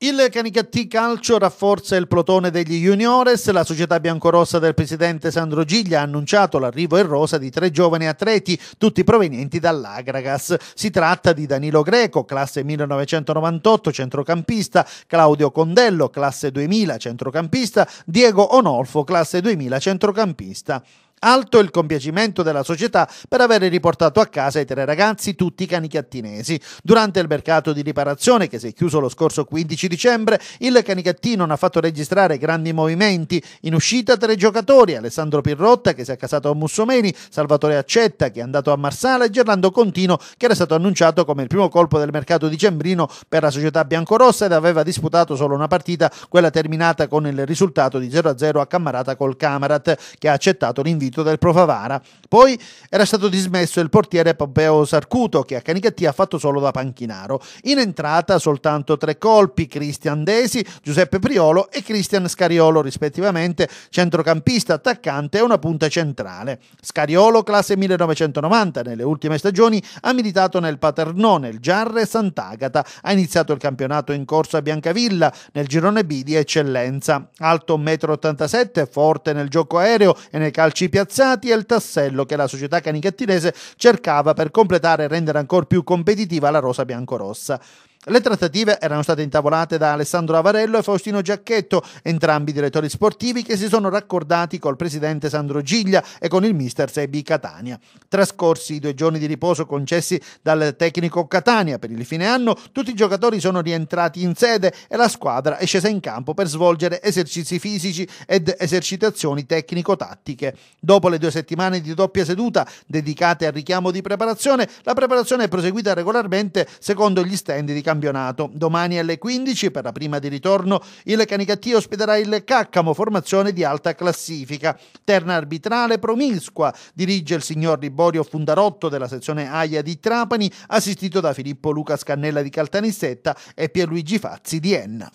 Il Canicattì Calcio rafforza il plotone degli juniores, la società biancorossa del presidente Sandro Giglia ha annunciato l'arrivo in rosa di tre giovani atleti, tutti provenienti dall'Agragas. Si tratta di Danilo Greco, classe 1998, centrocampista, Claudio Condello, classe 2000, centrocampista, Diego Onolfo, classe 2000, centrocampista. Alto il compiacimento della società per aver riportato a casa i tre ragazzi, tutti canicattinesi. Durante il mercato di riparazione, che si è chiuso lo scorso 15 dicembre, il canicattino non ha fatto registrare grandi movimenti. In uscita tre giocatori, Alessandro Pirrotta che si è accasato a Mussomeni, Salvatore Accetta che è andato a Marsala e Gerlando Contino che era stato annunciato come il primo colpo del mercato dicembrino per la società biancorossa ed aveva disputato solo una partita, quella terminata con il risultato di 0-0 a Cammarata col Camarat che ha accettato l'invito partito dal Provavara. Poi era stato dismesso il portiere Pompeo Sarcuto, che a Canicattì ha fatto solo da panchinaro. In entrata soltanto tre colpi, Cristian Desi, Giuseppe Priolo e Cristian Scariolo rispettivamente, centrocampista, attaccante e una punta centrale. Scariolo, classe 1990, nelle ultime stagioni ha militato nel Paternò, nel Giarre e Sant'Agata. Ha iniziato il campionato in corso a Biancavilla, nel girone B di eccellenza. Alto 1,87 m, forte nel gioco aereo e nei calci piazzati piazzati è il tassello che la società canicattinese cercava per completare e rendere ancora più competitiva la rosa biancorossa. Le trattative erano state intavolate da Alessandro Avarello e Faustino Giacchetto, entrambi direttori sportivi che si sono raccordati col presidente Sandro Giglia e con il mister Sebi Catania. Trascorsi i due giorni di riposo concessi dal tecnico Catania per il fine anno, tutti i giocatori sono rientrati in sede e la squadra è scesa in campo per svolgere esercizi fisici ed esercitazioni tecnico-tattiche. Dopo le due settimane di doppia seduta dedicate al richiamo di preparazione, la preparazione è proseguita regolarmente secondo gli stand di campionato. Domani alle 15 per la prima di ritorno il Canicattì ospiterà il Caccamo, formazione di alta classifica. Terna arbitrale promiscua dirige il signor Liborio Fundarotto della sezione AIA di Trapani, assistito da Filippo Luca Scannella di Caltanissetta e Pierluigi Fazzi di Enna.